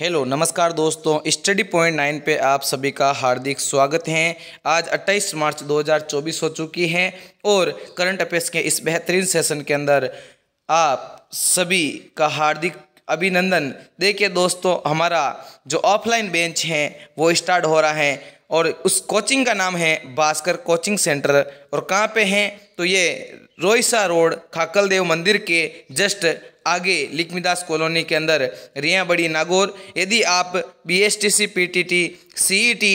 hello नमस्कार दोस्तों study point nine पे आप सभी का हार्दिक स्वागत है आज 28 मार्च 2024 हो चुकी है और करंट अफेयर्स के इस बेहतरीन सेशन के अंदर आप सभी का हार्दिक अभिनंदन देखिए दोस्तों हमारा जो ऑफलाइन बेंच है वो स्टार्ट हो रहा है और उस कोचिंग का नाम है भास्कर कोचिंग सेंटर और कहाँ पे हैं तो ये रोईसा रोड खाकलदेव मंदिर के जस्ट आगे लिखमीदास कॉलोनी के अंदर रिया बड़ी नागौर यदि आप B S T C P T T C E T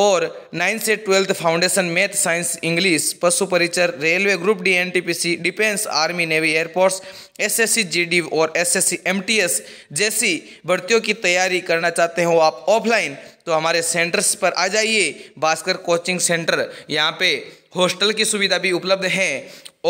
और नाइन्थ से twelfth foundation math science English पशु परिचर railway group D C defence army navy air force SSC GD और एसएससी एमटीएस जैसी भर्तियों की तैयारी करना चाहते हो आप ऑफलाइन तो हमारे सेंटर्स पर आ जाइए भास्कर कोचिंग सेंटर यहाँ पे हॉस्टल की सुविधा भी उपलब्ध है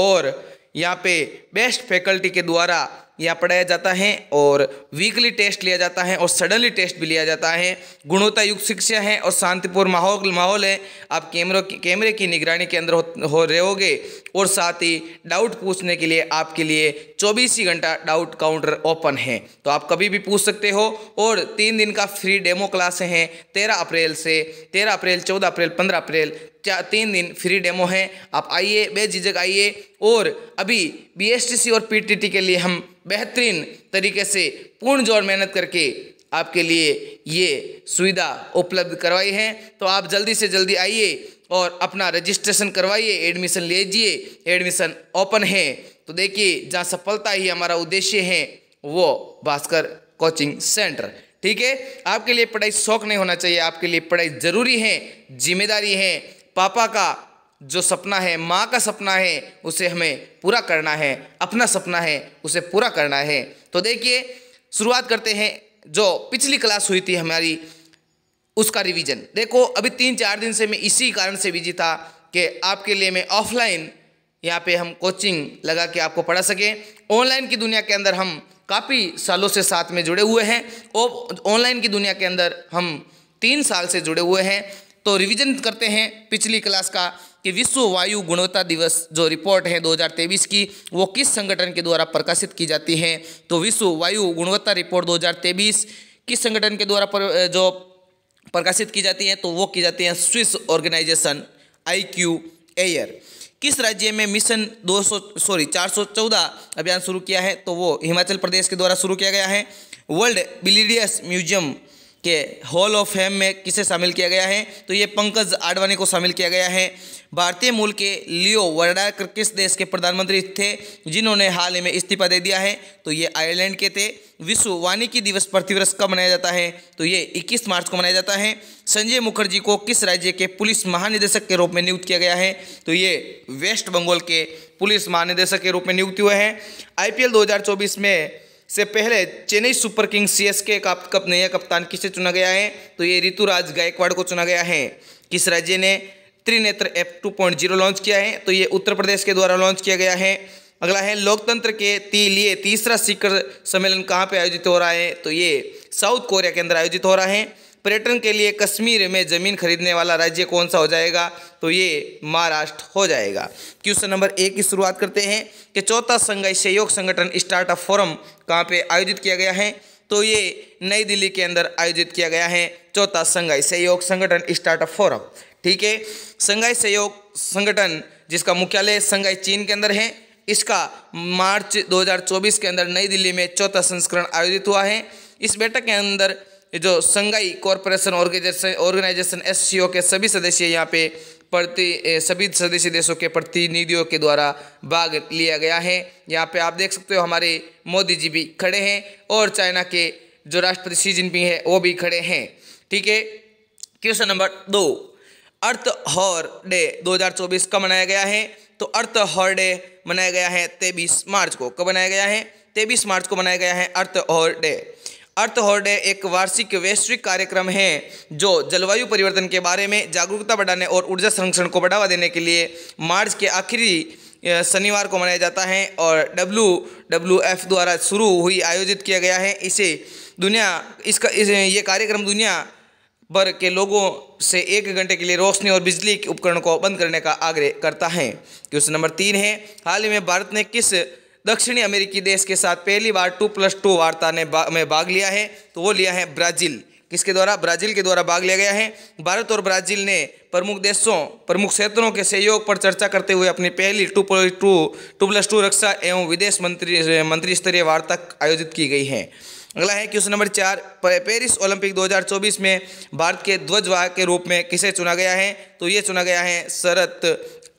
और यहाँ पे बेस्ट फैकल्टी के द्वारा यहाँ पढ़ाया जाता है और वीकली टेस्ट लिया जाता है और सडनली टेस्ट भी लिया जाता है गुणवत्ता युक्त शिक्षा है और शांतिपूर्ण माहौल माहौल है आप कैमरों की कैमरे की निगरानी के अंदर हो, हो रहोगे और साथ ही डाउट पूछने के लिए आपके लिए चौबीस ही घंटा डाउट काउंटर ओपन है तो आप कभी भी पूछ सकते हो और तीन दिन का फ्री डेमो क्लास हैं तेरह अप्रैल से तेरह अप्रैल चौदह अप्रैल पंद्रह अप्रैल तीन दिन फ्री डेमो है आप आइए बेझिझक आइए और अभी बीएसटीसी और पीटीटी के लिए हम बेहतरीन तरीके से पूर्ण जोर मेहनत करके आपके लिए ये सुविधा उपलब्ध करवाई है तो आप जल्दी से जल्दी आइए और अपना रजिस्ट्रेशन करवाइए एडमिशन लीजिए एडमिशन ओपन है तो देखिए जहाँ सफलता ही हमारा उद्देश्य है वो भास्कर कोचिंग सेंटर ठीक है आपके लिए पढ़ाई शौक नहीं होना चाहिए आपके लिए पढ़ाई ज़रूरी है जिम्मेदारी है पापा का जो सपना है माँ का सपना है उसे हमें पूरा करना है अपना सपना है उसे पूरा करना है तो देखिए शुरुआत करते हैं जो पिछली क्लास हुई थी हमारी उसका रिवीजन देखो अभी तीन चार दिन से मैं इसी कारण से बिजी था कि आपके लिए मैं ऑफलाइन यहाँ पे हम कोचिंग लगा के आपको पढ़ा सकें ऑनलाइन की दुनिया के अंदर हम काफ़ी सालों से साथ में जुड़े हुए हैं और ऑनलाइन की दुनिया के अंदर हम तीन साल से जुड़े हुए हैं तो रिवीजन करते हैं पिछली क्लास का कि विश्व वायु गुणवत्ता दिवस जो रिपोर्ट है 2023 की वो किस संगठन के द्वारा प्रकाशित की जाती है तो विश्व वायु गुणवत्ता रिपोर्ट 2023 किस संगठन के द्वारा पर, जो प्रकाशित की जाती है तो वो की जाती है Swiss organisation I Q air किस राज्य में मिशन 200 सॉरी 414 अभियान शुरू किया है तो वो हिमाचल प्रदेश के द्वारा शुरू किया गया है वर्ल्ड बिलीडियस म्यूजियम के हॉल ऑफ फेम में किसे शामिल किया गया है तो ये पंकज आडवाणी को शामिल किया गया है भारतीय मूल के लियो वर्डाकर किस देश के प्रधानमंत्री थे जिन्होंने हाल ही में इस्तीफा दे दिया है तो ये आयरलैंड के थे विश्व वानिकी दिवस प्रतिवर्ष कब मनाया जाता है तो ये 21 मार्च को मनाया जाता है संजय मुखर्जी को किस राज्य के पुलिस महानिदेशक के रूप में नियुक्त किया गया है तो ये वेस्ट बंगाल के पुलिस महानिदेशक के रूप में नियुक्त हुए हैं आई पी में से पहले चेन्नई सुपर किंग्स सीएसके का कप नया कप्तान किसे चुना गया है तो ये ऋतुराज गायकवाड़ को चुना गया है किस राज्य ने त्रिनेत्र ऐप 2.0 लॉन्च किया है तो ये उत्तर प्रदेश के द्वारा लॉन्च किया गया है अगला है लोकतंत्र के ती लिए तीसरा शिखर सम्मेलन कहाँ पर आयोजित हो रहा है तो ये साउथ कोरिया के अंदर आयोजित हो रहा है पर्यटन के लिए कश्मीर में ज़मीन खरीदने वाला राज्य कौन सा हो जाएगा तो ये महाराष्ट्र हो जाएगा क्वेश्चन नंबर एक की शुरुआत करते हैं कि चौथा संघाई सहयोग संगठन स्टार्टअप फोरम कहाँ पे आयोजित किया गया है तो ये नई दिल्ली के अंदर आयोजित किया गया है चौथा संघाई सहयोग संगठन स्टार्टअप फोरम ठीक है संघाई सहयोग संगठन जिसका मुख्यालय संघाई चीन के अंदर है इसका मार्च 2024 के अंदर नई दिल्ली में चौथा संस्करण आयोजित हुआ है इस बैठक के अंदर जो संघाई कॉरपोरेशन ऑर्गेनाइजेशन ऑर्गेनाइजेशन एस के सभी सदस्य यहाँ पे प्रति सभी सदस्य देशों के प्रतिनिधियों के द्वारा भाग लिया गया है यहाँ पे आप देख सकते हो हमारे मोदी जी भी खड़े हैं और चाइना के जो राष्ट्रपति शी जिनपिंग है वो भी खड़े हैं ठीक है क्वेश्चन नंबर दो अर्थ हॉर डे 2024 कब मनाया गया है तो अर्थ हॉर डे मनाया गया है तेईस मार्च को कब मनाया गया है तेईस मार्च को मनाया गया है अर्थ हॉर डे अर्थ होर्डे एक वार्षिक वैश्विक कार्यक्रम है जो जलवायु परिवर्तन के बारे में जागरूकता बढ़ाने और ऊर्जा संरक्षण को बढ़ावा देने के लिए मार्च के आखिरी शनिवार को मनाया जाता है और डब्लू डब्लू एफ द्वारा शुरू हुई आयोजित किया गया है इसे दुनिया इसका इस, ये कार्यक्रम दुनिया भर के लोगों से एक घंटे के लिए रोशनी और बिजली के उपकरण को बंद करने का आग्रह करता है क्वेश्चन नंबर तीन है हाल ही में भारत ने किस दक्षिणी अमेरिकी देश के साथ पहली बार टू प्लस टू वार्ता ने बा, में भाग लिया है तो वो लिया है ब्राज़ील किसके द्वारा ब्राज़ील के द्वारा भाग लिया गया है भारत और ब्राज़ील ने प्रमुख देशों प्रमुख क्षेत्रों के सहयोग पर चर्चा करते हुए अपनी पहली two plus two two plus two रक्षा एवं विदेश मंत्री मंत्री स्तरीय वार्ता आयोजित की गई है अगला है क्वेश्चन नंबर चार पेरिस ओलंपिक 2024 में भारत के ध्वजवाह के रूप में किसे चुना गया है तो ये चुना गया है शरत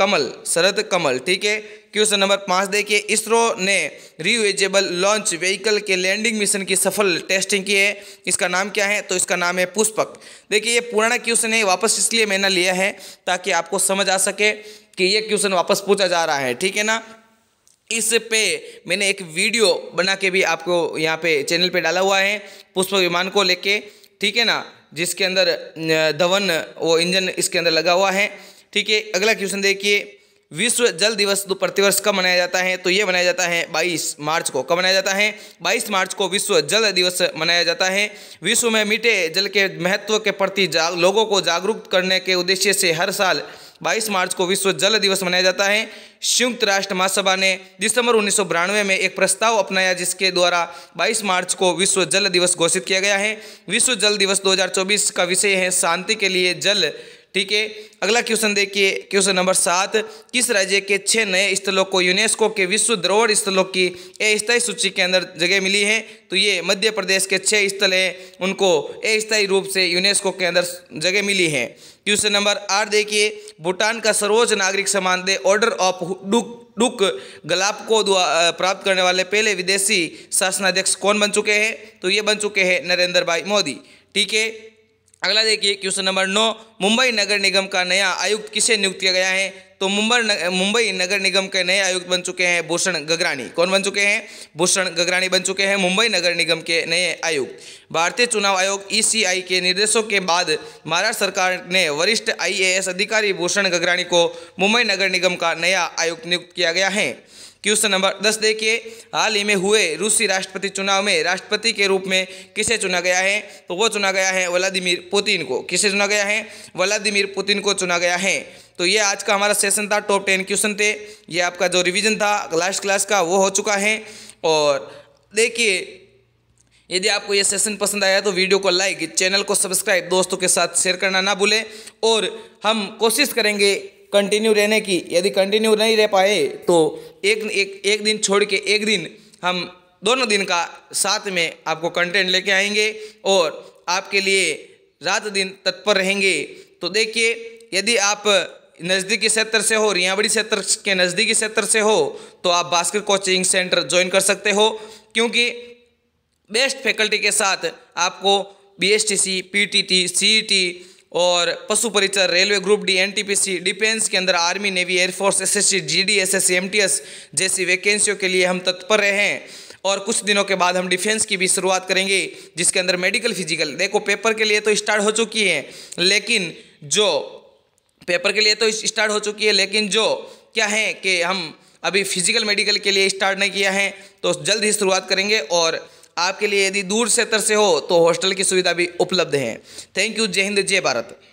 कमल शरद कमल ठीक है क्वेश्चन नंबर पाँच देखिए इसरो ने रीयूजेबल लॉन्च व्हीकल के लैंडिंग मिशन की सफल टेस्टिंग की है इसका नाम क्या है तो इसका नाम है पुष्पक देखिए ये पुराना क्वेश्चन है वापस इसलिए मैंने लिया है ताकि आपको समझ आ सके कि ये क्वेश्चन वापस पूछा जा रहा है ठीक है ना इस पे मैंने एक वीडियो बना के भी आपको यहाँ पे चैनल पे डाला हुआ है पुष्प विमान को लेके ठीक है ना जिसके अंदर धवन वो इंजन इसके अंदर लगा हुआ है ठीक है अगला क्वेश्चन देखिए विश्व जल दिवस तो प्रतिवर्ष कब मनाया जाता है तो ये मनाया जाता है 22 मार्च को कब मनाया जाता है 22 मार्च को विश्व जल दिवस मनाया जाता है विश्व में मीठे जल के महत्व के प्रति लोगों को जागरूक करने के उद्देश्य से हर साल 22 मार्च को विश्व जल दिवस मनाया जाता है संयुक्त राष्ट्र महासभा ने दिसंबर उन्नीस में एक प्रस्ताव अपनाया जिसके द्वारा 22 मार्च को विश्व जल दिवस घोषित किया गया है विश्व जल दिवस 2024 का विषय है शांति के लिए जल ठीक है अगला क्वेश्चन देखिए क्वेश्चन नंबर सात किस राज्य के छः नए स्थलों को यूनेस्को के विश्व धरोहर स्थलों की अस्थायी सूची के अंदर जगह मिली है तो ये मध्य प्रदेश के छः स्थल हैं उनको अस्थायी रूप से यूनेस्को के अंदर जगह मिली है क्वेश्चन नंबर आठ देखिए भूटान का सर्वोच्च नागरिक सम्मान ऑर्डर ऑफ डुक डुक गलाप को प्राप्त करने वाले पहले विदेशी शासनाध्यक्ष कौन बन चुके हैं तो ये बन चुके हैं नरेंद्र भाई मोदी ठीक है अगला देखिए क्वेश्चन नंबर नौ मुंबई नगर निगम का नया आयुक्त किसे नियुक्त किया गया है तो मुंबई मुंबई नगर निगम के नए आयुक्त बन चुके हैं भूषण गगरानी कौन बन चुके हैं भूषण गगरानी बन चुके हैं मुंबई नगर निगम के नए आयुक्त भारतीय चुनाव आयोग ईसीआई e के निर्देशों के बाद महाराष्ट्र सरकार ने वरिष्ठ आईएएस अधिकारी भूषण गगरानी को मुंबई नगर निगम का नया आयुक्त नियुक्त किया गया है क्वेश्चन नंबर दस देखिए हाल ही में हुए रूसी राष्ट्रपति चुनाव में राष्ट्रपति के रूप में किसे चुना गया है तो वो चुना गया है व्लादिमिर पुतिन को किसे चुना गया है व्लादिमिर पुतिन को चुना गया है तो ये आज का हमारा सेशन था टॉप टेन क्वेश्चन थे ये आपका जो रिविजन था लास्ट क्लास का वो हो चुका है और देखिए यदि आपको ये सेशन पसंद आया तो वीडियो को लाइक चैनल को सब्सक्राइब दोस्तों के साथ शेयर करना ना भूलें और हम कोशिश करेंगे कंटिन्यू रहने की यदि कंटिन्यू नहीं रह पाए तो एक एक एक दिन छोड़ के एक दिन हम दोनों दिन का साथ में आपको कंटेंट लेके आएंगे और आपके लिए रात दिन तत्पर रहेंगे तो देखिए यदि आप नज़दीकी क्षेत्र से हो रियाबड़ी क्षेत्र के नज़दीकी क्षेत्र से हो तो आप भास्कर कोचिंग सेंटर ज्वाइन कर सकते हो क्योंकि बेस्ट फैकल्टी के साथ आपको B S T C P T T C E T और पशु परिचर railway group D NTPC defence के अंदर army navy air force SSC GD SSC MTS जैसी वैकेंसियों के लिए हम तत्पर रहे हैं और कुछ दिनों के बाद हम डिफेंस की भी शुरुआत करेंगे जिसके अंदर मेडिकल फिजिकल देखो पेपर के लिए तो स्टार्ट हो चुकी है लेकिन जो पेपर के लिए तो स्टार्ट हो चुकी है लेकिन जो क्या है कि हम अभी फिजिकल मेडिकल के लिए स्टार्ट नहीं किया है तो जल्द ही शुरुआत करेंगे और आपके लिए यदि दूर क्षेत्र से हो तो हॉस्टल की सुविधा भी उपलब्ध है थैंक यू जय हिंद जय भारत